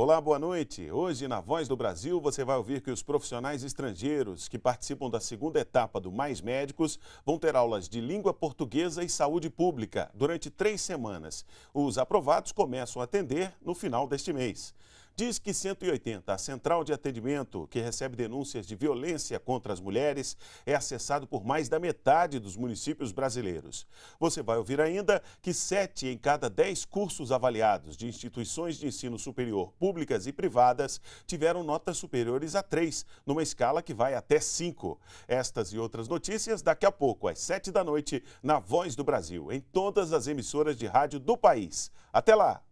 Olá, boa noite. Hoje, na Voz do Brasil, você vai ouvir que os profissionais estrangeiros que participam da segunda etapa do Mais Médicos vão ter aulas de língua portuguesa e saúde pública durante três semanas. Os aprovados começam a atender no final deste mês. Diz que 180, a central de atendimento que recebe denúncias de violência contra as mulheres, é acessado por mais da metade dos municípios brasileiros. Você vai ouvir ainda que 7 em cada 10 cursos avaliados de instituições de ensino superior públicas e privadas tiveram notas superiores a 3, numa escala que vai até 5. Estas e outras notícias daqui a pouco, às 7 da noite, na Voz do Brasil, em todas as emissoras de rádio do país. Até lá!